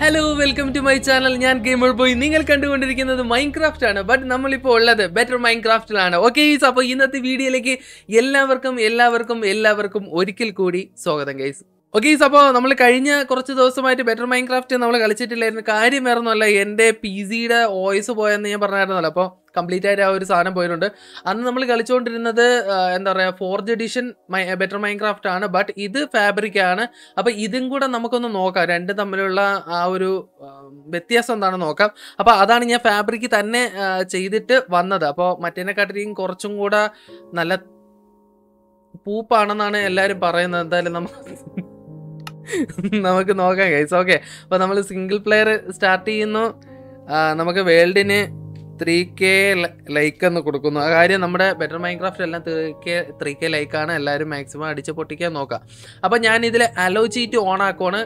Hello welcome to my channel ഞാൻ gamer boy നിങ്ങൾ കണ്ടുകൊണ്ടിരിക്കുന്നത് മൈൻക്രാഫ്റ്റ് ആണ് ബട്ട് നമ്മളിപ്പോൾ ഉള്ളത് ബെറ്റർ മൈൻക്രാഫ്റ്റിലാണ് ഓക്കെ ഈസ് അപ്പോൾ ഇന്നത്തെ വീഡിയോയിലേക്ക് എല്ലാവർക്കും എല്ലാവർക്കും എല്ലാവർക്കും ഒരിക്കൽ കൂടി സ്വാഗതം ഗൈസ് ഓക്കെ ഈസ് അപ്പോൾ നമ്മൾ കഴിഞ്ഞ കുറച്ച് ദിവസമായിട്ട് ബെറ്റർ മൈൻക്രാഫ്റ്റ് നമ്മൾ കളിച്ചിട്ടില്ലായിരുന്നു കാര്യം വേറൊന്നുമല്ല എൻ്റെ പി സിയുടെ വോയിസ് പോയെന്ന് ഞാൻ പറഞ്ഞായിരുന്നല്ലോ അപ്പോൾ കംപ്ലീറ്റ് ആയിട്ട് ആ ഒരു സാധനം പോയിട്ടുണ്ട് അന്ന് നമ്മൾ കളിച്ചുകൊണ്ടിരുന്നത് എന്താ പറയുക ഫോർത്ത് എഡിഷൻ ബെറ്റർ മൈൻക്രാഫ്റ്റ് ആണ് ബട്ട് ഇത് ഫാബ്രിക് ആണ് അപ്പോൾ ഇതും കൂടെ നമുക്കൊന്ന് നോക്കാം രണ്ട് തമ്മിലുള്ള ആ ഒരു വ്യത്യാസം എന്താണെന്ന് നോക്കാം അപ്പോൾ അതാണ് ഞാൻ ഫാബ്രിക് തന്നെ ചെയ്തിട്ട് വന്നത് അപ്പോൾ മറ്റേനെക്കാട്ടിലും കുറച്ചും കൂടെ നല്ല പൂപ്പാണെന്നാണ് എല്ലാവരും പറയുന്നത് എന്തായാലും നമുക്ക് നമുക്ക് നോക്കാം ഗൈസ് ഓക്കെ അപ്പോൾ നമ്മൾ സിംഗിൾ പ്ലെയർ സ്റ്റാർട്ട് ചെയ്യുന്നു നമുക്ക് വേൾഡിന് ത്രീ കെ ലൈക്ക് എന്ന് കൊടുക്കുന്നു ആ കാര്യം നമ്മുടെ ബെറ്റർ മൈൻക്രാഫ്റ്റ് എല്ലാം ത്രീ കെ ത്രീ കെ ലൈക്കാണ് എല്ലാവരും മാക്സിമം അടിച്ച് പൊട്ടിക്കാൻ നോക്കാം അപ്പോൾ ഞാൻ ഇതിൽ അലോ ചീറ്റ് ഓൺ ആക്കുവാണ്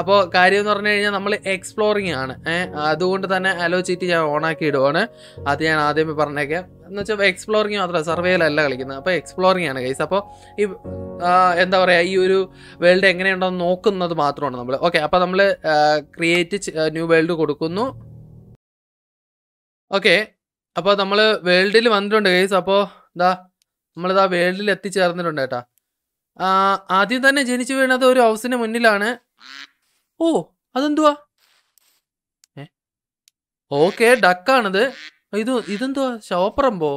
അപ്പോൾ കാര്യം എന്ന് പറഞ്ഞു കഴിഞ്ഞാൽ നമ്മൾ എക്സ്പ്ലോറിങ് ആണ് അതുകൊണ്ട് തന്നെ അലോ ചീറ്റ് ഞാൻ ഓൺ ആക്കി ഇടുവാണ് അത് ഞാൻ ആദ്യമേ പറഞ്ഞേക്കാം എന്ന് വെച്ചാൽ എക്സ്പ്ലോറിങ് മാത്രമല്ല സർവേയിലല്ല കളിക്കുന്നത് അപ്പോൾ എക്സ്പ്ലോറിങ് ആണ് ഗൈസ് അപ്പോൾ ഈ എന്താ പറയുക ഈ ഒരു വേൾഡ് എങ്ങനെയുണ്ടോ നോക്കുന്നത് മാത്രമാണ് നമ്മൾ ഓക്കെ അപ്പോൾ നമ്മൾ ക്രിയേറ്റ് ന്യൂ വേൾഡ് കൊടുക്കുന്നു ഓക്കെ അപ്പോൾ നമ്മൾ വേൾഡിൽ വന്നിട്ടുണ്ട് ഗൈസ് അപ്പോൾ എന്താ ആ വേൾഡിൽ എത്തിച്ചേർന്നിട്ടുണ്ട് കേട്ടാ ആദ്യം തന്നെ ജനിച്ചു വീണത് ഒരു ഹൗസിന് മുന്നിലാണ് ഓ അതെന്തുവാ ഓക്കെ ഡക്കാണിത് ഇത് ഇതെന്തുവാ ഷോപ്പറമ്പോ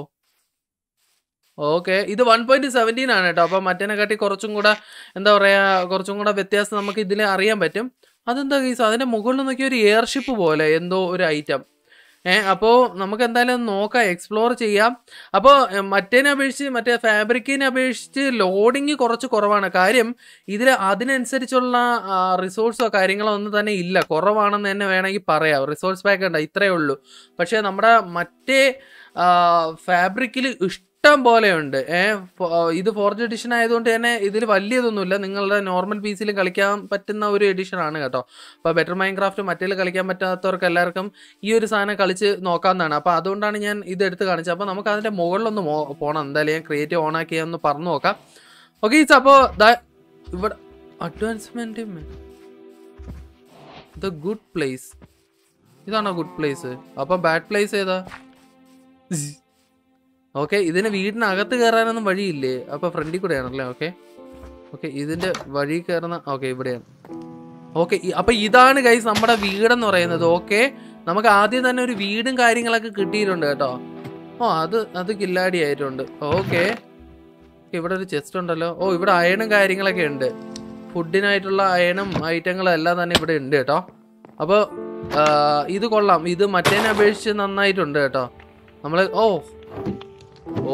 ഓക്കെ ഇത് വൺ പോയിന്റ് സെവൻറ്റീൻ ആണ് കേട്ടോ അപ്പോൾ മറ്റേനെക്കാട്ടി കുറച്ചും കൂടെ എന്താ പറയുക കുറച്ചും കൂടെ വ്യത്യാസം നമുക്ക് ഇതിൽ അറിയാൻ പറ്റും അതെന്താ ഗീസ് അതിൻ്റെ മുകളിൽ നോക്കിയ ഒരു എയർഷിപ്പ് പോലെ എന്തോ ഒരു ഐറ്റം അപ്പോൾ നമുക്ക് എന്തായാലും നോക്കാം എക്സ്പ്ലോർ ചെയ്യാം അപ്പോൾ മറ്റേനെ അപേക്ഷിച്ച് മറ്റേ ഫാബ്രിക്കിനെ അപേക്ഷിച്ച് ലോഡിങ് കുറച്ച് കുറവാണ് കാര്യം ഇതിൽ അതിനനുസരിച്ചുള്ള റിസോഴ്സോ കാര്യങ്ങളോ ഒന്നും തന്നെ ഇല്ല കുറവാണെന്ന് തന്നെ വേണമെങ്കിൽ പറയാം റിസോഴ്സ് പാക്ക് ഉണ്ടാവും ഇത്രയേ ഉള്ളൂ പക്ഷേ നമ്മുടെ മറ്റേ ഫാബ്രിക്കിൽ ഇഷ്ടം ഇഷ്ടം പോലെയുണ്ട് ഏഹ് ഇത് ഫോർജ് എഡിഷൻ ആയതുകൊണ്ട് തന്നെ ഇതിൽ വലിയതൊന്നുമില്ല നിങ്ങളുടെ നോർമൽ പി സിയിലും കളിക്കാൻ പറ്റുന്ന ഒരു എഡിഷൻ ആണ് കേട്ടോ അപ്പോൾ ബെറ്റർ മൈൻക്രാഫ്റ്റ് മറ്റേ കളിക്കാൻ പറ്റാത്തവർക്ക് എല്ലാവർക്കും ഈ ഒരു സാധനം കളിച്ച് നോക്കാമെന്നാണ് അപ്പോൾ അതുകൊണ്ടാണ് ഞാൻ ഇത് എടുത്ത് കാണിച്ചത് അപ്പോൾ നമുക്ക് അതിൻ്റെ മുകളിലൊന്ന് പോകണം എന്തായാലും ഞാൻ ക്രിയേറ്റീവ് ഓൺ ആക്കി ഒന്ന് പറഞ്ഞു നോക്കാം ഓക്കെ ഈസ് അപ്പോൾ ഇവിടെ അഡ്വാൻസ്മെൻറ്റ് ദ ഗുഡ് പ്ലേസ് ഇതാണോ ഗുഡ് പ്ലേസ് അപ്പോൾ ബാഡ് പ്ലേസ് ഏതാ ഓക്കെ ഇതിന് വീടിനകത്ത് കയറാനൊന്നും വഴിയില്ലേ അപ്പൊ ഫ്രണ്ടിൽ കൂടെയാണല്ലേ ഓക്കെ ഓക്കെ ഇതിന്റെ വഴി കയറുന്ന ഓക്കെ ഇവിടെയാണ് ഓക്കെ അപ്പൊ ഇതാണ് ഗൈസ് നമ്മുടെ വീടെന്ന് പറയുന്നത് ഓക്കെ നമുക്ക് ആദ്യം തന്നെ ഒരു വീടും കാര്യങ്ങളൊക്കെ കിട്ടിയിട്ടുണ്ട് കേട്ടോ ഓ അത് അത് കില്ലാടി ആയിട്ടുണ്ട് ഓക്കെ ഇവിടെ ഒരു ചെസ്റ്റ് ഉണ്ടല്ലോ ഓ ഇവിടെ അയണും കാര്യങ്ങളൊക്കെ ഉണ്ട് ഫുഡിനായിട്ടുള്ള അയണും ഐറ്റങ്ങളും എല്ലാം തന്നെ ഇവിടെ ഉണ്ട് കേട്ടോ അപ്പോൾ ഇത് കൊള്ളാം ഇത് മറ്റേനെ അപേക്ഷിച്ച് നന്നായിട്ടുണ്ട് കേട്ടോ നമ്മൾ ഓ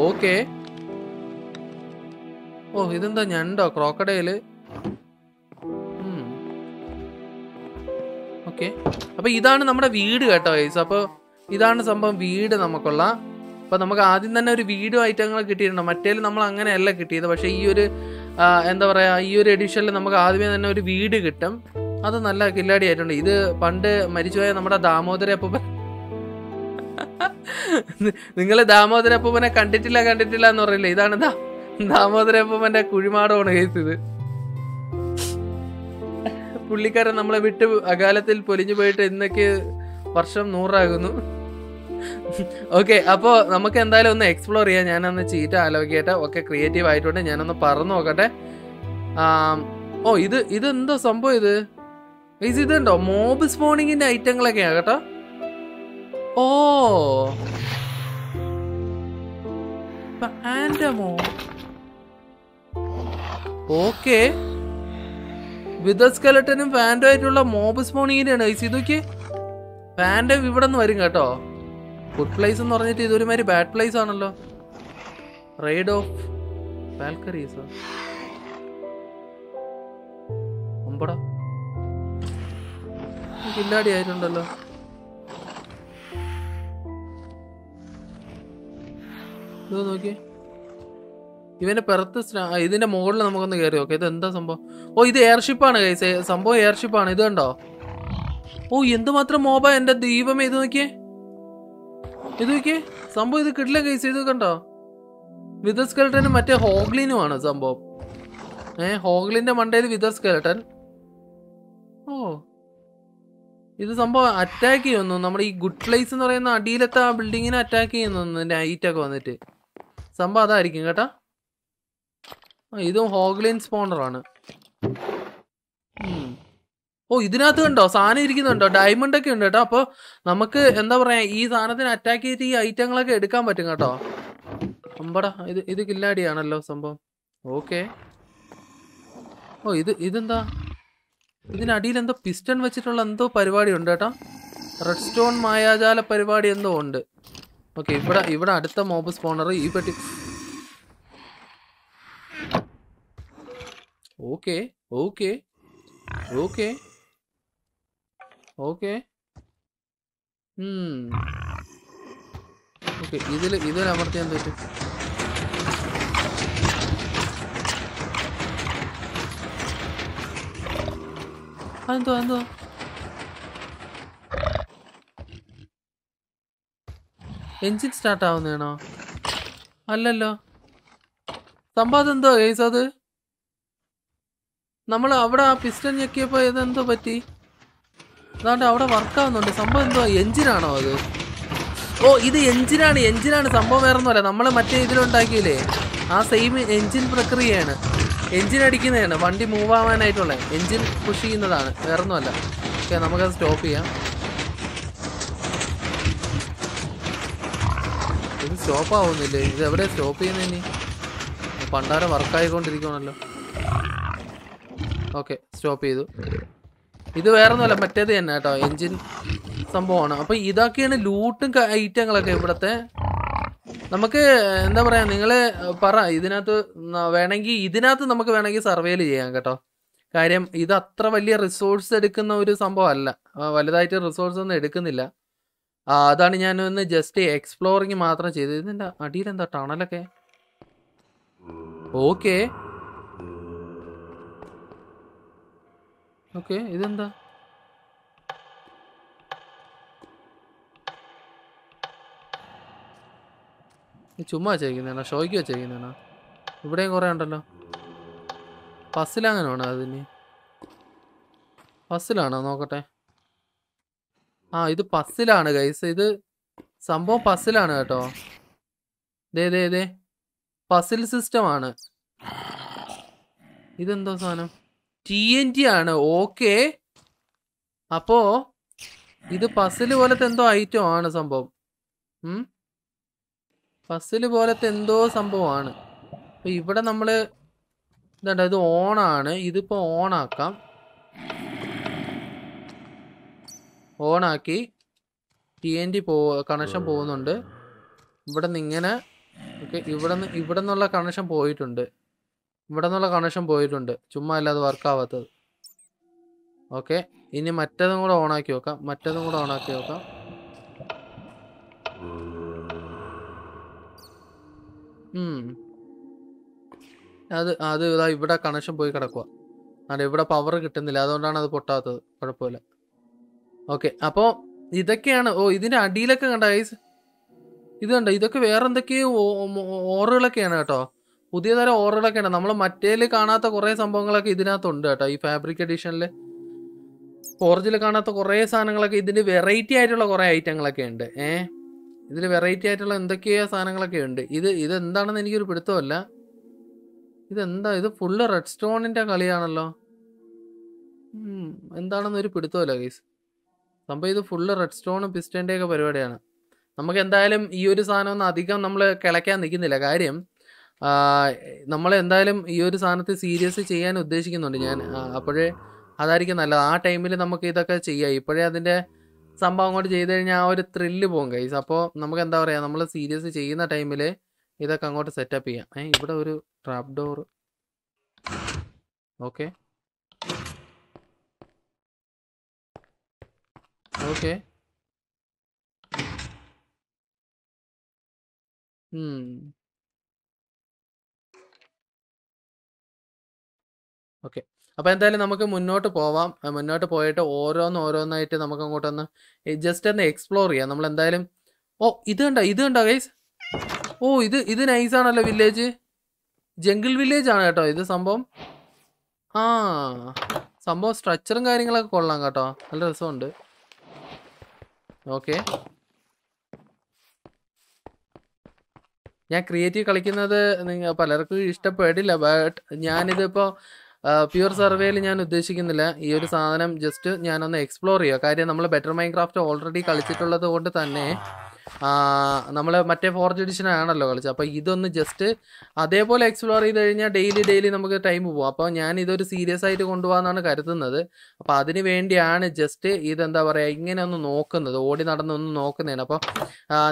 ഓക്കെ ഓ ഇതെന്താ ഞണ്ടോ ക്രോക്കഡയില് ഓക്കെ അപ്പോൾ ഇതാണ് നമ്മുടെ വീട് കേട്ടോ വൈസ് അപ്പോൾ ഇതാണ് സംഭവം വീട് നമുക്കുള്ള അപ്പോൾ നമുക്ക് ആദ്യം തന്നെ ഒരു വീഡിയോ ഐറ്റങ്ങൾ കിട്ടിയിട്ടുണ്ട് മറ്റേല് നമ്മൾ അങ്ങനെയല്ല കിട്ടിയത് പക്ഷേ ഈ ഒരു എന്താ പറയാ ഈ ഒരു എഡിഷനിൽ നമുക്ക് ആദ്യമേ തന്നെ ഒരു വീട് കിട്ടും അത് നല്ല കില്ലാടി ആയിട്ടുണ്ട് ഇത് പണ്ട് മരിച്ചുപോയ നമ്മുടെ ദാമോദര നിങ്ങൾ ദാമോദരപ്പൂപ്പനെ കണ്ടിട്ടില്ല കണ്ടിട്ടില്ല എന്ന് പറയില്ലേ ഇതാണ് ദാമോദരപ്പൂപ്പന്റെ കുഴിമാടമാണ് കേസ് ഇത് പുള്ളിക്കാരൻ നമ്മളെ വിട്ട് അകാലത്തിൽ പൊലിഞ്ഞു പോയിട്ട് ഇന്നൊക്കെ വർഷം നൂറാകുന്നു ഓക്കെ അപ്പോൾ നമുക്ക് എന്തായാലും ഒന്ന് എക്സ്പ്ലോർ ചെയ്യാം ഞാനൊന്ന് ചീറ്റ ആലോചിക്കട്ടെ ഒക്കെ ക്രിയേറ്റീവ് ആയിട്ടുണ്ട് ഞാനൊന്ന് പറഞ്ഞു നോക്കട്ടെ ഓ ഇത് ഇത് എന്തോ സംഭവം ഇത് ഇത് ഇതുണ്ടോ മോബ് സ്പോണിങ്ങിന്റെ ഐറ്റങ്ങളൊക്കെയാണ് കേട്ടോ Oh! Andamo. ഓക്കെ വിത സ്കെലട്ടനും ഫാൻഡോ ആയിട്ടുള്ള മോബ് സ്പോണിങ്ങിനെയാണ് ഐസ് ഇതൊക്കെ ഫാൻഡോ ഇവിടെ നിന്ന് വരും കേട്ടോ ഗുഡ് പ്ലേസ് എന്ന് പറഞ്ഞിട്ട് ഇതൊരുമാതിരി ബാഡ് പ്ലേസ് ആണല്ലോ റൈഡ് ഓഫ് ബാൽക്കറീസ് ഒമ്പടാ കില്ലാടി ആയിട്ടുണ്ടല്ലോ ഇത് നോക്കിയേ ഇവന്റെ പുറത്ത് ഇതിന്റെ മുകളിൽ നമുക്കൊന്ന് കയറി നോക്കി ഇത് എന്താ സംഭവം ഓ ഇത് എയർഷിപ്പാണ് കൈസ് സംഭവം എയർഷിപ്പാണ് ഇത് കണ്ടോ ഓ എന്തുമാത്രം മോബ എന്റെ ദൈവമേ ഇത് നോക്കിയേ ഇത് നോക്കിയേ സംഭവം ഇത് കിട്ടില്ല കൈസ് ഇത് കണ്ടോ വിതർ സ്കെലട്ടനും മറ്റേ ഹോഗ്ലിനുമാണ് സംഭവം ഏ ഹോഗ്ലിന്റെ മണ്ടയിൽ വിതർ സ്കെലട്ടൻ ഓ ഇത് സംഭവം അറ്റാക്ക് ചെയ്യുന്നു നമ്മുടെ ഈ ഗുഡ് പ്ലേസ് എന്ന് പറയുന്ന അടിയിലത്തെ ആ ബിൽഡിങ്ങിനെ അറ്റാക്ക് ചെയ്യുന്നു നൈറ്റൊക്കെ വന്നിട്ട് സംഭവം അതായിരിക്കും കേട്ടാ ഇതും ഹോഗ്ലിൻ സ്പോണറാണ് ഓ ഇതിനകത്ത് കണ്ടോ സാധനം ഇരിക്കുന്നുണ്ടോ ഡയമണ്ട് ഒക്കെ ഉണ്ട് കേട്ടോ അപ്പോൾ നമുക്ക് എന്താ പറയാ ഈ സാധനത്തിന് അറ്റാക്ക് ചെയ്തിട്ട് ഈ ഐറ്റങ്ങളൊക്കെ എടുക്കാൻ പറ്റും കേട്ടോ അമ്പടാ ഇത് ഇത് കില്ലാടിയാണല്ലോ സംഭവം ഓക്കെ ഓ ഇത് ഇതെന്താ ഇതിനടിയിൽ എന്തോ പിസ്റ്റൺ വെച്ചിട്ടുള്ള എന്തോ പരിപാടി ഉണ്ട് കേട്ടോ റെഡ് സ്റ്റോൺ മായാജാല പരിപാടി എന്തോ ഉണ്ട് ഓക്കെ ഇവിടെ ഇവിടെ അടുത്ത മോബ് സ്പോണർ ഈ പെട്ടി okay okay okay okay okay ഇതിൽ ഇതിൽ അമർത്തി എന്ത് പറ്റും അതെന്തോ എന്തോ എഞ്ചിൻ സ്റ്റാർട്ട് ആവുന്നതാണോ അല്ലല്ലോ സംഭവം എന്തോ ഏസ് അത് നമ്മൾ അവിടെ ആ പിസ്റ്റൺ ഞെക്കിയപ്പോൾ ഇതെന്തോ പറ്റി അതാണ്ട് അവിടെ വർക്ക് ആവുന്നുണ്ട് സംഭവം എന്തോ എഞ്ചിനാണോ അത് ഓ ഇത് എഞ്ചിനാണ് എഞ്ചിനാണ് സംഭവം വേറെ ഒന്നുമല്ല നമ്മൾ മറ്റേ ഇതിലുണ്ടാക്കിയില്ലേ ആ സെയിം എഞ്ചിൻ പ്രക്രിയയാണ് എഞ്ചിൻ അടിക്കുന്നതാണ് വണ്ടി മൂവ് ആവാനായിട്ടുള്ള എഞ്ചിൻ പുഷ് ചെയ്യുന്നതാണ് വേറെ ഒന്നുമല്ല ഓക്കെ നമുക്കത് സ്റ്റോപ്പ് ചെയ്യാം സ്റ്റോപ്പ് ആവുന്നില്ലേ ഇത് എവിടെ സ്റ്റോപ്പ് ചെയ്യുന്ന ഇനി പണ്ടാരം വർക്കായിക്കൊണ്ടിരിക്കണല്ലോ ഓക്കെ സ്റ്റോപ്പ് ചെയ്തു ഇത് വേറെ ഒന്നുമല്ല മറ്റേത് തന്നെ കേട്ടോ എൻജിൻ സംഭവമാണ് അപ്പോൾ ഇതൊക്കെയാണ് ലൂട്ടും ഐറ്റങ്ങളൊക്കെ ഇവിടത്തെ നമുക്ക് എന്താ പറയാ നിങ്ങൾ പറ ഇതിനകത്ത് വേണമെങ്കിൽ ഇതിനകത്ത് നമുക്ക് വേണമെങ്കിൽ സർവേൽ ചെയ്യാം കേട്ടോ കാര്യം ഇത് അത്ര വലിയ റിസോഴ്സ് എടുക്കുന്ന ഒരു സംഭവമല്ല വലുതായിട്ട് റിസോഴ്സ് ഒന്നും എടുക്കുന്നില്ല അതാണ് ഞാൻ ഒന്ന് ജസ്റ്റ് എക്സ്പ്ലോറിങ് മാത്രം ചെയ്തത് ഇതിൻ്റെ അടിയിലെന്താ ടണലൊക്കെ ഓക്കെ ഓക്കെ ഇതെന്താ ചുമ്മാ വെച്ചേക്കുന്നതാണോ ഷോയ്ക്ക് വെച്ചേക്കുന്നതാണോ ഇവിടെയും കുറേ ഉണ്ടല്ലോ വേണോ അതിന് ഫസ്സിലാണോ നോക്കട്ടെ ആ ഇത് പസ്സിലാണ് ഗൈസ് ഇത് സംഭവം പസിലാണ് കേട്ടോ ദേ ദേ ദേ പസിൽ സിസ്റ്റം ആണ് ഇതെന്തോ സാധനം ടി എൻ ടി ആണ് ഓക്കെ അപ്പോ ഇത് പസിൽ പോലത്തെ എന്തോ ഐറ്റം ആണ് സംഭവം പസിൽ പോലത്തെ എന്തോ സംഭവമാണ് അപ്പൊ ഇവിടെ നമ്മള് എന്താ ഇത് ഓണാണ് ഇതിപ്പോ ഓണാക്കാം ഓണാക്കി ടി എൻ ടി പോ കണക്ഷൻ പോകുന്നുണ്ട് ഇവിടെ നിന്ന് ഇങ്ങനെ ഓക്കെ ഇവിടെ നിന്ന് ഇവിടെ നിന്നുള്ള കണക്ഷൻ പോയിട്ടുണ്ട് ഇവിടെ നിന്നുള്ള കണക്ഷൻ പോയിട്ടുണ്ട് ചുമ്മാ അല്ല അത് വർക്കാവാത്തത് ഓക്കെ ഇനി മറ്റേതും കൂടെ ഓണാക്കി നോക്കാം മറ്റേതും കൂടെ ഓണാക്കി നോക്കാം അത് അത് ഇതാ ഇവിടെ കണക്ഷൻ പോയി കിടക്കുക അല്ല ഇവിടെ പവർ കിട്ടുന്നില്ല അതുകൊണ്ടാണ് അത് പൊട്ടാത്തത് കുഴപ്പമില്ല ഓക്കെ അപ്പോൾ ഇതൊക്കെയാണ് ഓ ഇതിൻ്റെ അടിയിലൊക്കെ കണ്ട ഗൈസ് ഇത് കണ്ട ഇതൊക്കെ വേറെ എന്തൊക്കെയോ ഓറുകളൊക്കെയാണ് കേട്ടോ പുതിയ തരം ഓറുകളൊക്കെയാണ് നമ്മൾ മറ്റേല് കാണാത്ത കുറേ സംഭവങ്ങളൊക്കെ ഇതിനകത്തുണ്ട് കേട്ടോ ഈ ഫാബ്രിക് എഡിഷനിൽ ഫോർജിൽ കാണാത്ത കുറേ സാധനങ്ങളൊക്കെ ഇതിൻ്റെ വെറൈറ്റി ആയിട്ടുള്ള കുറേ ഐറ്റങ്ങളൊക്കെ ഉണ്ട് ഏ ഇതിൽ വെറൈറ്റി ആയിട്ടുള്ള എന്തൊക്കെയോ സാധനങ്ങളൊക്കെ ഉണ്ട് ഇത് ഇതെന്താണെന്ന് എനിക്കൊരു പിടുത്തമല്ല ഇതെന്താ ഇത് ഫുള്ള് റെഡ് സ്റ്റോണിൻ്റെ കളിയാണല്ലോ എന്താണെന്നൊരു പിടുത്തമല്ല ഗൈസ് സംഭവം ഇത് ഫുള്ള് റെഡ് സ്റ്റോൺ പിസ്റ്റൻ്റെ പരിപാടിയാണ് നമുക്ക് എന്തായാലും ഈ ഒരു സാധനം ഒന്നും അധികം നമ്മൾ കിളയ്ക്കാൻ നിൽക്കുന്നില്ല കാര്യം നമ്മൾ എന്തായാലും ഈ ഒരു സാധനത്തെ സീരിയസ് ചെയ്യാൻ ഉദ്ദേശിക്കുന്നുണ്ട് ഞാൻ അപ്പോഴേ അതായിരിക്കും നല്ലത് ആ ടൈമിൽ നമുക്ക് ഇതൊക്കെ ചെയ്യാം ഇപ്പോഴേ അതിൻ്റെ സംഭവം അങ്ങോട്ട് ചെയ്ത് കഴിഞ്ഞാൽ ആ ഒരു ത്രില്ല് പോകും കൈസ് അപ്പോൾ നമുക്ക് എന്താ പറയുക നമ്മൾ സീരിയസ് ചെയ്യുന്ന ടൈമിൽ ഇതൊക്കെ അങ്ങോട്ട് സെറ്റപ്പ് ചെയ്യാം ഇവിടെ ഒരു ട്രാപ്പ് ഓക്കെ Hmm. ഓക്കെ അപ്പോൾ എന്തായാലും നമുക്ക് മുന്നോട്ട് പോവാം മുന്നോട്ട് പോയിട്ട് ഓരോന്ന് ഓരോന്നായിട്ട് നമുക്ക് അങ്ങോട്ടൊന്ന് ജസ്റ്റ് ഒന്ന് എക്സ്പ്ലോർ ചെയ്യാം നമ്മൾ എന്തായാലും ഓ ഇത് കണ്ടോ ഇത് കണ്ടോ ഗൈസ് ഓ ഇത് ഇത് നൈസാണല്ലോ വില്ലേജ് ജംഗിൾ വില്ലേജ് ആണ് കേട്ടോ ഇത് സംഭവം ആ സംഭവം സ്ട്രക്ചറും കാര്യങ്ങളൊക്കെ കൊള്ളാം കേട്ടോ നല്ല രസമുണ്ട് ഓക്കെ ഞാൻ ക്രിയേറ്റീവ് കളിക്കുന്നത് പലർക്കും ഇഷ്ടപ്പെടില്ല ബട്ട് ഞാനിതിപ്പോൾ പ്യുവർ സർവേയിൽ ഞാൻ ഉദ്ദേശിക്കുന്നില്ല ഈ ഒരു സാധനം ജസ്റ്റ് ഞാനൊന്ന് എക്സ്പ്ലോർ ചെയ്യുക കാര്യം നമ്മൾ ബെറ്റർ മൈൻക്രാഫ്റ്റ് ഓൾറെഡി കളിച്ചിട്ടുള്ളത് കൊണ്ട് തന്നെ നമ്മളെ മറ്റേ ഫോർജ് ആണല്ലോ കളിച്ചത് അപ്പോൾ ഇതൊന്ന് ജസ്റ്റ് അതേപോലെ എക്സ്പ്ലോർ ചെയ്ത് കഴിഞ്ഞാൽ ഡെയിലി ഡെയിലി നമുക്ക് ടൈം പോകും അപ്പോൾ ഞാൻ ഇതൊരു സീരിയസ് ആയിട്ട് കൊണ്ടുപോകാമെന്നാണ് കരുതുന്നത് അപ്പോൾ അതിന് വേണ്ടിയാണ് ജസ്റ്റ് ഇതെന്താ പറയുക ഇങ്ങനെ ഒന്ന് നോക്കുന്നത് ഓടി നടന്നൊന്ന് നോക്കുന്നതിന് അപ്പോൾ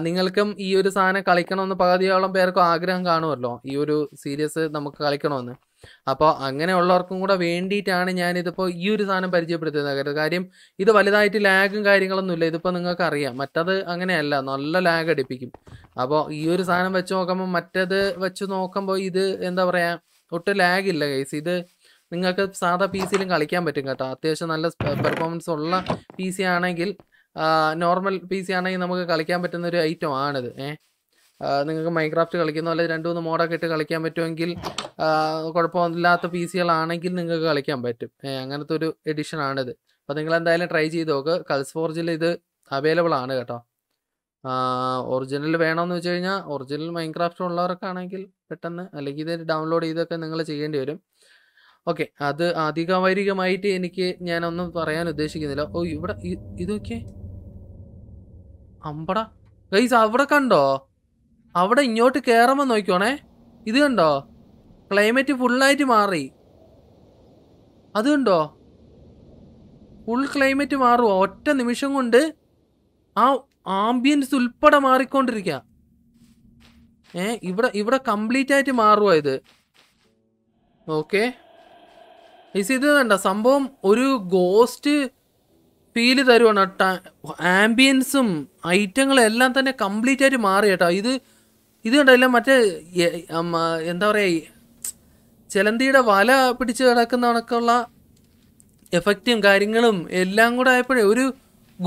നിങ്ങൾക്കും ഈ ഒരു സാധനം കളിക്കണമെന്ന് പകുതിയോളം പേർക്കും ആഗ്രഹം കാണുമല്ലോ ഈ ഒരു സീരിയസ് നമുക്ക് കളിക്കണമെന്ന് അപ്പോൾ അങ്ങനെയുള്ളവർക്കും കൂടെ വേണ്ടിയിട്ടാണ് ഞാനിതിപ്പോൾ ഈ ഒരു സാധനം പരിചയപ്പെടുത്തുന്നത് കാര്യം ഇത് വലുതായിട്ട് ലാഗും കാര്യങ്ങളൊന്നുമില്ല ഇതിപ്പോൾ നിങ്ങൾക്ക് അറിയാം മറ്റത് അങ്ങനെയല്ല നല്ല ലാഗ് അടിപ്പിക്കും അപ്പോൾ ഈ ഒരു സാധനം വെച്ച് നോക്കുമ്പോൾ മറ്റത് വെച്ച് നോക്കുമ്പോൾ ഇത് എന്താ പറയുക ഒട്ടും ലാഗ് ഇല്ല കേസ് ഇത് നിങ്ങൾക്ക് സാധാ പി സിയിലും കളിക്കാൻ പറ്റും കേട്ടോ അത്യാവശ്യം നല്ല പെർഫോമൻസ് ഉള്ള പി സി ആണെങ്കിൽ നോർമൽ പി സി ആണെങ്കിൽ നമുക്ക് കളിക്കാൻ പറ്റുന്ന ഒരു ഐറ്റം ആണിത് ഏഹ് നിങ്ങൾക്ക് മൈക്രാഫ്റ്റ് കളിക്കുന്നു അല്ലെങ്കിൽ രണ്ട് മൂന്ന് മോഡൊക്കെ ഇട്ട് കളിക്കാൻ പറ്റുമെങ്കിൽ കുഴപ്പമില്ലാത്ത പി സികളാണെങ്കിൽ നിങ്ങൾക്ക് കളിക്കാൻ പറ്റും അങ്ങനത്തെ ഒരു എഡിഷൻ ആണിത് അപ്പോൾ നിങ്ങൾ എന്തായാലും ട്രൈ ചെയ്ത് നോക്ക് കൾസ് ഫോർജിൽ ഇത് അവൈലബിൾ ആണ് കേട്ടോ ഒറിജിനൽ വേണമെന്ന് വെച്ച് കഴിഞ്ഞാൽ ഒറിജിനൽ മൈൻക്രാഫ്റ്റ് ഉള്ളവർക്കാണെങ്കിൽ പെട്ടെന്ന് അല്ലെങ്കിൽ ഇത് ഡൗൺലോഡ് ചെയ്തൊക്കെ നിങ്ങൾ ചെയ്യേണ്ടി വരും ഓക്കെ അത് ആധികാരികമായിട്ട് എനിക്ക് ഞാനൊന്നും പറയാൻ ഉദ്ദേശിക്കുന്നില്ല ഓ ഇവിടെ ഇതൊക്കെ അമ്പട ഗൈസ് അവിടെ കണ്ടോ അവിടെ ഇങ്ങോട്ട് കയറുമ്പോൾ നോക്കിക്കോണേ ഇത് കണ്ടോ ക്ലൈമറ്റ് ഫുള്ളായിട്ട് മാറി അത് കണ്ടോ ഫുൾ ക്ലൈമറ്റ് മാറുമോ ഒറ്റ നിമിഷം കൊണ്ട് ആ ആംബിയൻസ് ഉൾപ്പെടെ മാറിക്കൊണ്ടിരിക്കുക ഏ ഇവിടെ ഇവിടെ കംപ്ലീറ്റ് ആയിട്ട് മാറുമോ ഇത് ഓക്കെ ഈസ് ഇത് വേണ്ട സംഭവം ഒരു ഗോസ്റ്റ് ഫീല് തരുവാണ് ആംബിയൻസും ഐറ്റങ്ങളും എല്ലാം തന്നെ കംപ്ലീറ്റ് ആയിട്ട് മാറി കേട്ടോ ഇത് ഇത് കണ്ടല്ല മറ്റേ എന്താ പറയുക ചിലന്തിയുടെ വല പിടിച്ച് കിടക്കുന്ന കണക്കുള്ള എഫക്റ്റും കാര്യങ്ങളും എല്ലാം കൂടെ ആയപ്പോഴേ ഒരു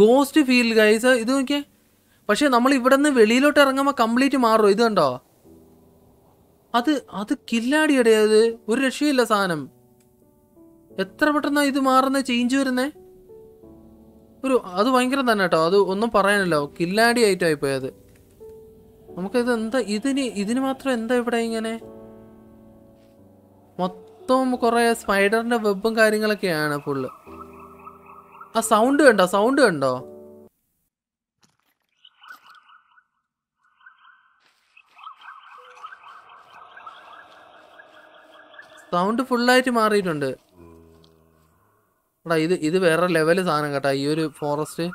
ഗോസ്റ്റ് ഫീൽ ഗൈസ് ഇത് നോക്കിയേ പക്ഷേ നമ്മൾ ഇവിടെ നിന്ന് വെളിയിലോട്ട് ഇറങ്ങുമ്പോൾ കംപ്ലീറ്റ് മാറും ഇത് കണ്ടോ അത് അത് കില്ലാടിയുടെ അത് ഒരു രക്ഷയില്ല സാധനം എത്ര പെട്ടെന്ന് ഇത് മാറുന്ന ചേഞ്ച് വരുന്നേ ഒരു അത് ഭയങ്കര തന്നെ കേട്ടോ അത് ഒന്നും പറയാനല്ലോ കില്ലാടി ആയിട്ടായി പോയത് നമുക്കിത് എന്താ ഇതിന് ഇതിന് മാത്രം എന്താ ഇവിടെ ഇങ്ങനെ മൊത്തം കുറേ സ്പൈഡറിൻ്റെ വെബും കാര്യങ്ങളൊക്കെയാണ് ഫുള്ള് ആ സൗണ്ട് കണ്ടോ സൗണ്ട് കണ്ടോ സൗണ്ട് ഫുള്ളായിട്ട് മാറിയിട്ടുണ്ട് എടാ ഇത് ഇത് വേറെ ലെവല് സാധനം കേട്ടോ ഈ ഒരു ഫോറസ്റ്റ്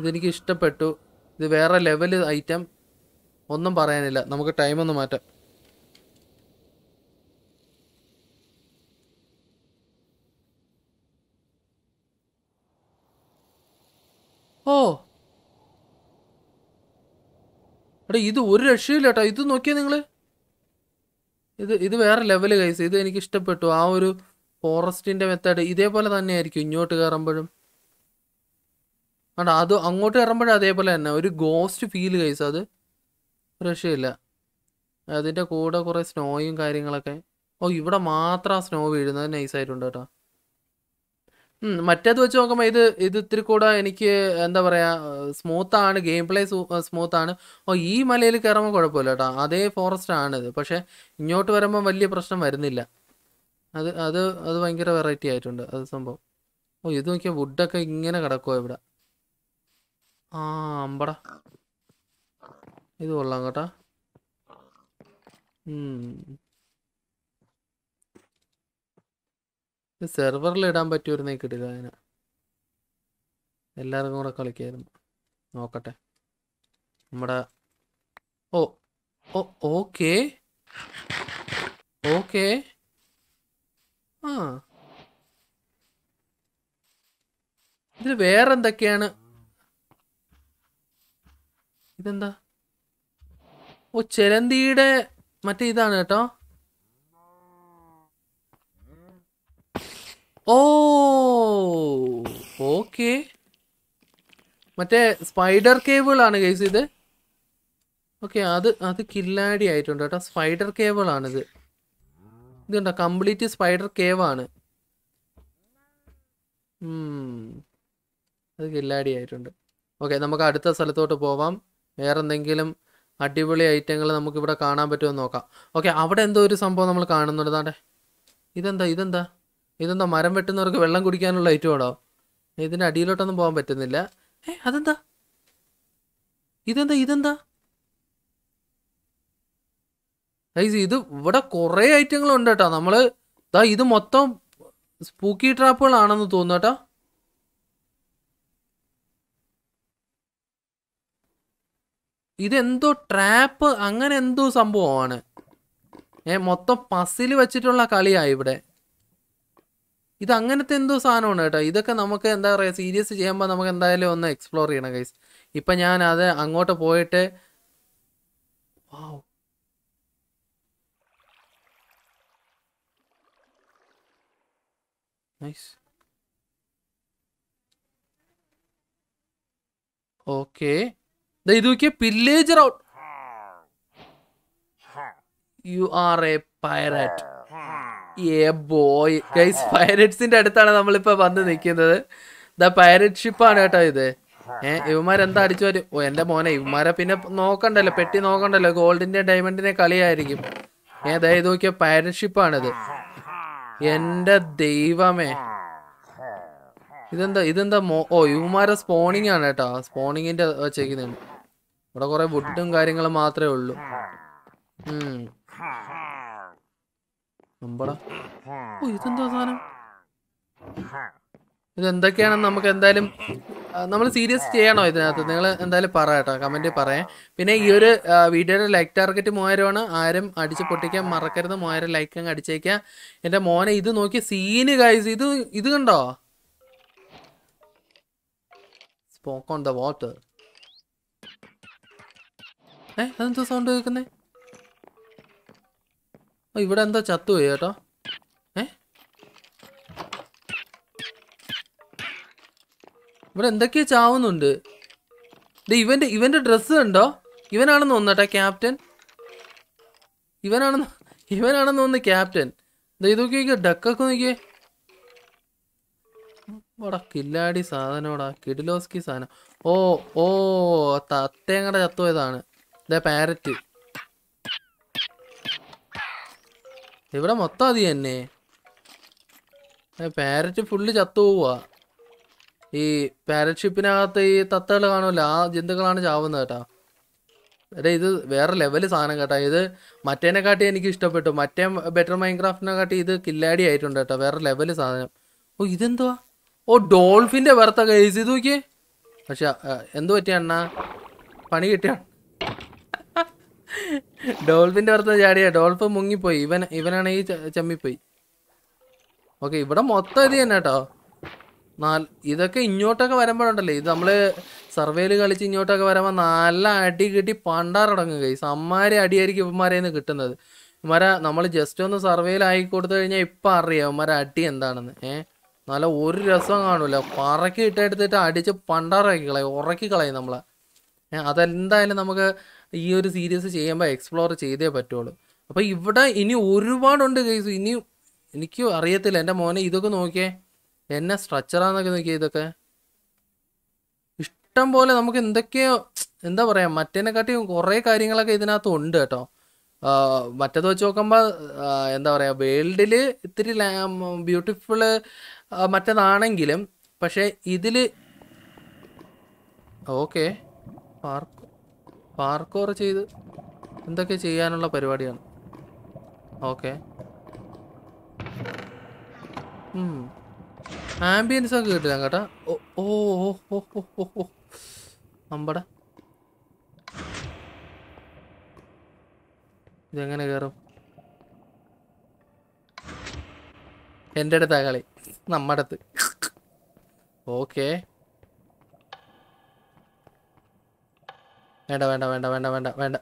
ഇതെനിക്ക് ഇഷ്ടപ്പെട്ടു ഇത് വേറെ ലെവല് ഐറ്റം ഒന്നും പറയാനില്ല നമുക്ക് ടൈമൊന്നും മാറ്റാം ഓ എടാ ഇത് ഒരു രക്ഷയില്ല കേട്ടോ ഇത് നോക്കിയാൽ നിങ്ങൾ ഇത് ഇത് വേറെ ലെവൽ കൈസ് ഇത് എനിക്ക് ഇഷ്ടപ്പെട്ടു ആ ഒരു ഫോറസ്റ്റിൻ്റെ മെത്തേഡ് ഇതേപോലെ തന്നെയായിരിക്കും ഇങ്ങോട്ട് കയറുമ്പോഴും ആണ്ട അത് അങ്ങോട്ട് കയറുമ്പോഴും അതേപോലെ തന്നെ ഒരു ഗോസ്റ്റ് ഫീൽ കൈസ് അത് ഒരു രക്ഷയില്ല അതിൻ്റെ കൂടെ കുറേ സ്നോയും കാര്യങ്ങളൊക്കെ ഓ ഇവിടെ മാത്രം ആ സ്നോ വീഴുന്നത് നൈസായിട്ടുണ്ട് കേട്ടോ മറ്റേത് വെച്ച് നോക്കുമ്പോൾ ഇത് ഇത് ഇത്തിരി കൂടെ എനിക്ക് എന്താ പറയുക സ്മൂത്താണ് ഗെയിം പ്ലേ സ്മൂത്താണ് ഓ ഈ മലയിൽ കയറുമ്പോൾ കുഴപ്പമില്ല കേട്ടോ അതേ ഫോറസ്റ്റ് ആണിത് പക്ഷേ ഇങ്ങോട്ട് വരുമ്പോൾ വലിയ പ്രശ്നം വരുന്നില്ല അത് അത് അത് ഭയങ്കര വെറൈറ്റി ആയിട്ടുണ്ട് അത് സംഭവം ഓ ഇത് നോക്കിയാൽ വുഡൊക്കെ ഇങ്ങനെ കിടക്കുമോ ഇവിടെ ആ അമ്പടാ ഇത് കൊള്ളാം കേട്ടാ സെർവറിൽ ഇടാൻ പറ്റുമായിരുന്നേ കിട്ടില്ല അതിനെ എല്ലാവർക്കും കൂടെ കളിക്കായിരുന്നു നോക്കട്ടെ നമ്മുടെ ഓ ഓ ഓക്കേ ഓക്കേ ആ ഇതിൽ വേറെന്തൊക്കെയാണ് ഇതെന്താ ഓ ചെലന്തിയുടെ മറ്റേ ഇതാണ് കേട്ടോ ഓ ഓക്കെ മറ്റേ സ്പൈഡർ കേബിളാണ് കേസ് ഇത് ഓക്കെ അത് അത് കില്ലാടി ആയിട്ടുണ്ട് കേട്ടോ സ്പൈഡർ കേബിളാണിത് ഇതുണ്ടോ കംപ്ലീറ്റ് സ്പൈഡർ കേവാണ് അത് കില്ലാടി ആയിട്ടുണ്ട് ഓക്കെ നമുക്ക് അടുത്ത സ്ഥലത്തോട്ട് പോവാം വേറെന്തെങ്കിലും അടിപൊളി ഐറ്റങ്ങൾ നമുക്കിവിടെ കാണാൻ പറ്റുമെന്ന് നോക്കാം ഓക്കെ അവിടെ എന്തോ ഒരു സംഭവം നമ്മൾ കാണുന്നുണ്ട് താണ്ടെ ഇതെന്താ ഇതെന്താ ഇതെന്താ മരം വെട്ടുന്നവർക്ക് വെള്ളം കുടിക്കാനുള്ള ഐറ്റം ആണോ ഇതിൻ്റെ അടിയിലോട്ടൊന്നും പോകാൻ പറ്റുന്നില്ല ഏ അതെന്താ ഇതെന്താ ഇതെന്താ ഇത് ഇവിടെ കുറേ ഐറ്റങ്ങളുണ്ട് കേട്ടോ നമ്മൾ ഇതാ ഇത് മൊത്തം സ്പൂക്കി ട്രാപ്പുകളാണെന്ന് തോന്നുന്നു കേട്ടോ ഇതെന്തോ ട്രാപ്പ് അങ്ങനെ എന്തോ സംഭവമാണ് ഏ മൊത്തം പസിൽ വെച്ചിട്ടുള്ള കളിയാണ് ഇവിടെ ഇത് അങ്ങനത്തെ എന്തോ സാധനമാണ് കേട്ടോ ഇതൊക്കെ നമുക്ക് എന്താ പറയുക സീരിയസ് ചെയ്യുമ്പോൾ നമുക്ക് എന്തായാലും ഒന്ന് എക്സ്പ്ലോർ ചെയ്യണം ഗൈസ് ഇപ്പം ഞാൻ അത് അങ്ങോട്ട് പോയിട്ട് nice okay pillager out you are a pirate a boy guys പൈറേറ്റ്സിന്റെ അടുത്താണ് നമ്മളിപ്പോ വന്ന് നിൽക്കുന്നത് ദ പൈരറ്റ് ഷിപ്പാണ് കേട്ടോ ഇത് ഏഹ് ഇവന്മാരെന്താ അടിച്ചു വരും ഓ എന്റെ മോനെ ഇവന്മാരെ പിന്നെ നോക്കണ്ടല്ലോ പെട്ടി നോക്കണ്ടല്ലോ ഗോൾഡിന്റെ ഡയമണ്ടിന്റെ കളിയായിരിക്കും ഏഹ് ദയ നോക്കിയ പൈരറ്റ് ഷിപ്പാണിത് എന്റെ ദൈവമേ ഇതെന്താ ഇതെന്താ മോ ഓ ഇവന്മാരെ സ്പോണിങ് ആണ് കേട്ടോ സ്പോണിങ്ങിന്റെ ചെയ്യുന്നുണ്ട് ഇവിടെ കുറെ വുഡും കാര്യങ്ങളും മാത്രമേ ഉള്ളൂ ഓ ഇതെന്താ ഇതെന്തൊക്കെയാണെന്ന് നമുക്ക് എന്തായാലും നമ്മൾ സീരിയസ് ചെയ്യണോ ഇതിനകത്ത് നിങ്ങൾ എന്തായാലും പറയാം കേട്ടോ കമൻറ്റ് പറയാം പിന്നെ ഈ ഒരു വീഡിയോയുടെ ലൈക്ക് ടാർഗറ്റ് മൂവായിരമാണ് ആരും അടിച്ച് പൊട്ടിക്കാൻ മറക്കരുത് മൂവായിരം ലൈക്ക് അങ്ങ് അടിച്ചേക്കാം എൻ്റെ മോനെ ഇത് നോക്കി സീന് ഗൈസ് ഇത് ഇത് കണ്ടോ സ്പോക്ക് ഓൺ ദ വാട്ടർ ഏ അതെന്താ സൗണ്ട് കേൾക്കുന്നേ ഇവിടെ എന്താ ചത്തുപോയി കേട്ടോ ഏ ഇവിടെ എന്തൊക്കെയാ ചാവുന്നുണ്ട് ഇവന്റെ ഇവന്റെ ഡ്രസ്സ് ഉണ്ടോ ഇവനാണെന്ന് തോന്നട്ടെ ക്യാപ്റ്റൻ ഇവനാണെന്ന് ഇവനാണെന്ന് തോന്നുന്നു ക്യാപ്റ്റൻ ഇതൊക്കെ ഡക്കൊക്കെ നോക്കിയേ കില്ലാടി സാധനോടാ കിഡിലോസ്കി സാധനം ഓ ഓ തത്തേങ്ങടെ ചത്തുപോയതാണ് ഇതേ പാരറ്റ് ഇവിടെ മൊത്തം അതി തന്നെ പാരറ്റ് ഫുള്ള് ചത്തു പോവാ ഈ പാരറ്റ് ഷിപ്പിനകത്ത് ഈ തത്തകൾ കാണുമല്ലോ ആ ജന്തുക്കളാണ് ചാവുന്നത് കേട്ടോ എടാ ഇത് വേറെ ലെവൽ സാധനം കേട്ടോ ഇത് മറ്റേനെക്കാട്ടി എനിക്ക് ഇഷ്ടപ്പെട്ടു മറ്റേ ബെറ്റർ കാട്ടി ഇത് കില്ലാടി ആയിട്ടുണ്ട് കേട്ടോ വേറെ ലെവൽ സാധനം ഓ ഇതെന്തുവാ ഓ ഡോൾഫിന്റെ വെറുത്ത കേസ് ഇത് നോക്കിയേ പക്ഷെ എന്തു പറ്റിയ അണ്ണ പണി കിട്ടിയ ഡോൾഫിന്റെ വെറുത്ത ചാടിയ ഡോൾഫ് മുങ്ങിപ്പോയി ഇവൻ ഇവനാണെങ്കിൽ ചമ്മിപ്പോയി ഓക്കെ ഇവിടെ മൊത്തം ഇത് തന്നെ കേട്ടോ നാല് ഇതൊക്കെ ഇങ്ങോട്ടൊക്കെ വരുമ്പോഴുണ്ടല്ലേ ഇത് നമ്മൾ സർവേയിൽ കളിച്ച് ഇങ്ങോട്ടൊക്കെ വരുമ്പോൾ നല്ല അടി കിട്ടി പണ്ടാറടങ്ങും കൈസ് അമ്മാരെ അടിയായിരിക്കും ഇവന്മാരെ നിന്ന് കിട്ടുന്നത് ഇവന്മാരെ നമ്മൾ ജസ്റ്റ് ഒന്ന് സർവേയിൽ ആയി കൊടുത്തു കഴിഞ്ഞാൽ ഇപ്പം അറിയാം ഇവന്മാരെ അടി എന്താണെന്ന് ഏഹ് നല്ല ഒരു രസം കാണൂല പറക്കി ഇട്ടെടുത്തിട്ട് അടിച്ച് പണ്ടാറാക്കി കളയും ഉറക്കി കളയും നമ്മൾ അതെന്തായാലും നമുക്ക് ഈ ഒരു സീരീസ് ചെയ്യുമ്പോൾ എക്സ്പ്ലോർ ചെയ്തേ പറ്റുള്ളൂ അപ്പോൾ ഇവിടെ ഇനി ഒരുപാടുണ്ട് കേസ് ഇനി എനിക്ക് അറിയത്തില്ല എൻ്റെ മോനെ ഇതൊക്കെ നോക്കിയേ എന്നെ സ്ട്രക്ചറാന്നൊക്കെ നോക്കിയേ ഇതൊക്കെ ഇഷ്ടം പോലെ നമുക്ക് എന്തൊക്കെയോ എന്താ പറയുക മറ്റേനെക്കാട്ടിയും കുറേ കാര്യങ്ങളൊക്കെ ഇതിനകത്ത് ഉണ്ട് കേട്ടോ മറ്റേത് വെച്ച് നോക്കുമ്പോൾ എന്താ പറയുക വേൾഡിൽ ഇത്തിരി ബ്യൂട്ടിഫുൾ മറ്റേതാണെങ്കിലും പക്ഷേ ഇതിൽ ഓക്കെ പാർക്ക് പാർക്കോർ ചെയ്ത് എന്തൊക്കെ ചെയ്യാനുള്ള പരിപാടിയാണ് ഓക്കെ ആംബിയൻസ് ഒക്കെ കിട്ടില്ല കേട്ടാ ഓ ഓ ഓ ഓ അമ്പട ഇതെങ്ങനെ കയറും എൻ്റെ അടുത്താ കളി നമ്മുടെ അടുത്ത് ഓക്കെ വേണ്ട വേണ്ട വേണ്ട വേണ്ട വേണ്ട വേണ്ട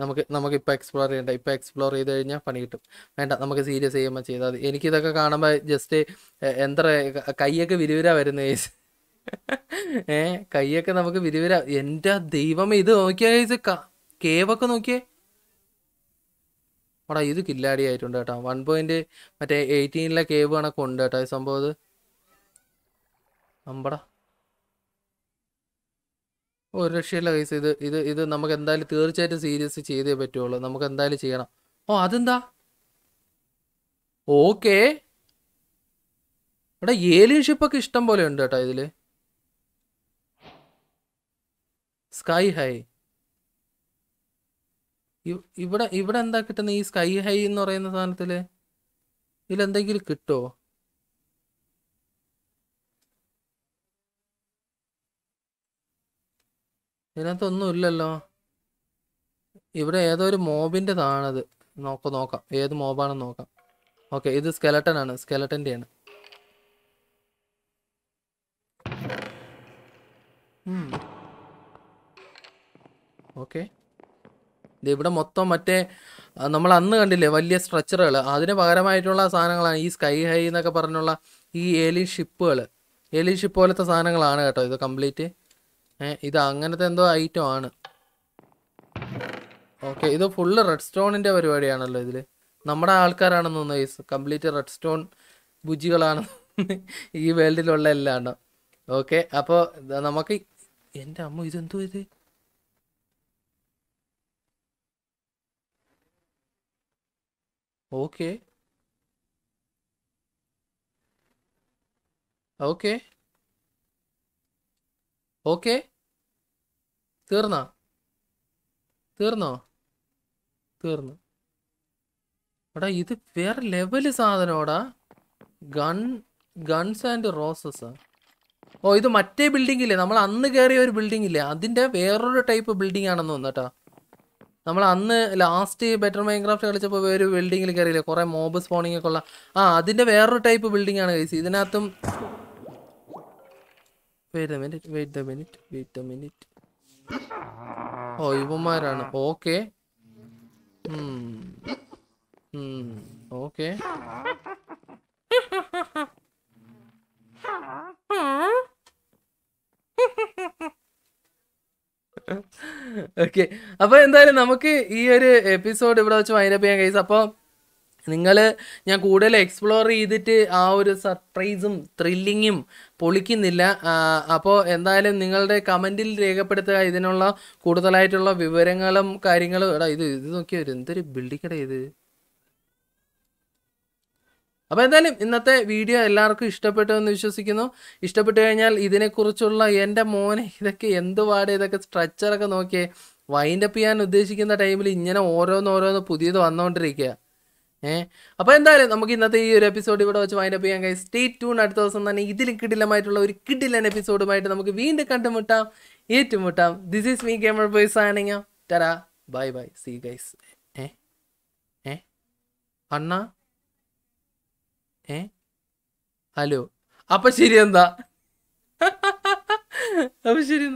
നമുക്ക് നമുക്ക് ഇപ്പോൾ എക്സ്പ്ലോർ ചെയ്യണ്ട ഇപ്പോൾ എക്സ്പ്ലോർ ചെയ്ത് കഴിഞ്ഞാൽ പണി കിട്ടും വേണ്ട നമുക്ക് സീരിയസ് ചെയ്യുമ്പോൾ ചെയ്താൽ മതി എനിക്കിതൊക്കെ കാണുമ്പോൾ ജസ്റ്റ് എന്താ കൈയൊക്കെ വിരുവിര വരുന്ന കേസ് ഏ കൈയൊക്കെ നമുക്ക് വിരുവിര എൻ്റെ ദൈവം ഇത് നോക്കിയാൽ കേവൊക്കെ നോക്കിയേ എടാ ഇത് കില്ലാടി ആയിട്ടുണ്ട് കേട്ടോ വൺ പോയിന്റ് മറ്റേ എയ്റ്റീനിലെ കേവ് കണക്ക് ഉണ്ട് കേട്ടോ ഈ സംഭവം ഇത് അമ്പടാ ഒരു രക്ഷയില്ല കേസ് ഇത് ഇത് ഇത് നമുക്ക് എന്തായാലും തീർച്ചയായിട്ടും സീരിയസ് ചെയ്തേ പറ്റുള്ളൂ നമുക്ക് എന്തായാലും ചെയ്യണം ഓ അതെന്താ ഓക്കെ ഇവിടെ ഏലിയൻ ഇഷ്ടം പോലെ ഉണ്ട് കേട്ടോ ഇതില് സ്കൈ ഹൈ ഇവിടെ ഇവിടെ എന്താ കിട്ടുന്നത് ഈ സ്കൈ ഹൈ എന്ന് പറയുന്ന സാധനത്തില് ഇതിലെന്തെങ്കിലും കിട്ടുമോ ഇതിനകത്തൊന്നും ഇല്ലല്ലോ ഇവിടെ ഏതോ ഒരു മോബിൻ്റെതാണത് നോക്കാം നോക്കാം ഏത് മോബാണെന്ന് നോക്കാം ഓക്കെ ഇത് സ്കെലട്ടൺ ആണ് സ്കെലട്ടൻ്റെ ആണ് ഓക്കെ ഇവിടെ മൊത്തം മറ്റേ നമ്മൾ അന്ന് കണ്ടില്ലേ വലിയ സ്ട്രക്ചറുകൾ അതിന് പകരമായിട്ടുള്ള സാധനങ്ങളാണ് ഈ സ്കൈ ഹൈ എന്നൊക്കെ പറഞ്ഞുള്ള ഈ ഏലി ഷിപ്പുകൾ ഏലി ഷിപ്പ് പോലത്തെ സാധനങ്ങളാണ് കേട്ടോ ഇത് കംപ്ലീറ്റ് ഇത് അങ്ങനത്തെ എന്തോ ഐറ്റം ആണ് ഓക്കെ ഇത് ഫുള്ള് റെഡ് സ്റ്റോണിൻ്റെ പരിപാടിയാണല്ലോ ഇതിൽ നമ്മുടെ ആൾക്കാരാണെന്ന് തോന്നുന്നു കംപ്ലീറ്റ് റെഡ് സ്റ്റോൺ ഭുജികളാണ് ഈ വേൾഡിലുള്ള എല്ലാം ഓക്കെ അപ്പോൾ നമുക്ക് എൻ്റെ അമ്മ ഇതെന്തോ ഇത് ഓക്കെ ഓക്കെ ഓക്കെ തീർന്നോ തീർന്നോ തീർന്നു എടാ ഇത് വേറെ ലെവല് സാധനോടാ ഗൺ ഗൺസ് ആൻഡ് റോസസ് ഓ ഇത് മറ്റേ ബിൽഡിംഗ് ഇല്ലേ നമ്മൾ അന്ന് കയറിയ ഒരു ബിൽഡിംഗ് ഇല്ലേ അതിൻ്റെ വേറൊരു ടൈപ്പ് ബിൽഡിംഗ് ആണെന്ന് തോന്നുന്നു കേട്ടോ നമ്മൾ അന്ന് ലാസ്റ്റ് ബെറ്റർ മൈൻക്രാഫ്റ്റ് കളിച്ചപ്പോൾ ഒരു ബിൽഡിങ്ങിൽ കയറിയില്ലേ കുറേ മോബ് സ്പോണിംഗ് ഒക്കെ ഉള്ള ആ അതിൻ്റെ വേറൊരു ടൈപ്പ് ബിൽഡിംഗ് ആണ് കഴിച്ചത് ഇതിനകത്തും minute wait the minute wait the minute ഓ ഇവന്മാരാണ് ഓക്കെ ഓക്കെ ഓക്കെ അപ്പോൾ എന്തായാലും നമുക്ക് ഈ ഒരു എപ്പിസോഡ് ഇവിടെ വെച്ച് വൈൻഡപ്പ് ചെയ്യാൻ കഴിയും അപ്പോൾ നിങ്ങൾ ഞാൻ കൂടുതൽ എക്സ്പ്ലോർ ചെയ്തിട്ട് ആ ഒരു സർപ്രൈസും ത്രില്ലിങ്ങും പൊളിക്കുന്നില്ല അപ്പോൾ എന്തായാലും നിങ്ങളുടെ കമൻറ്റിൽ രേഖപ്പെടുത്തുക ഇതിനുള്ള കൂടുതലായിട്ടുള്ള വിവരങ്ങളും കാര്യങ്ങളും എടാ ഇത് ഇത് നോക്കിയാൽ എന്തൊരു ബിൽഡിങ്ങടാ ഇത് അപ്പോൾ എന്തായാലും ഇന്നത്തെ വീഡിയോ എല്ലാവർക്കും ഇഷ്ടപ്പെട്ടു എന്ന് വിശ്വസിക്കുന്നു ഇഷ്ടപ്പെട്ടു കഴിഞ്ഞാൽ ഇതിനെക്കുറിച്ചുള്ള എൻ്റെ മോനെ ഇതൊക്കെ എന്ത് പാട് ഇതൊക്കെ സ്ട്രക്ചറൊക്കെ നോക്കിയേ വൈൻഡപ്പ് ചെയ്യാൻ ഉദ്ദേശിക്കുന്ന ടൈമിൽ ഇങ്ങനെ ഓരോന്നോരോന്ന് പുതിയത് വന്നുകൊണ്ടിരിക്കുക ഏ അപ്പോൾ എന്തായാലും നമുക്ക് ഇന്നത്തെ ഈ ഒരു എപ്പിസോഡ് ഇവിടെ വെച്ച് വൈൻഡപ്പ് ചെയ്യാൻ കഴിയും സ്റ്റേ ടൂൺ അടുത്ത ദിവസം തന്നെ ഇതിലും കിടിലമായിട്ടുള്ള ഒരു കിടിലൻ എപ്പിസോഡുമായിട്ട് നമുക്ക് വീണ്ടും കണ്ടുമുട്ടാം ഏറ്റുമുട്ടാം this is me gamer boy ആണെങ്കിൽ ടരാ ബൈ ബൈ സി ഗൈസ് ഏ ഏ അണ്ണ ഏ ഹലോ അപ്പൊ ശരി എന്താ അപ്പം ശരി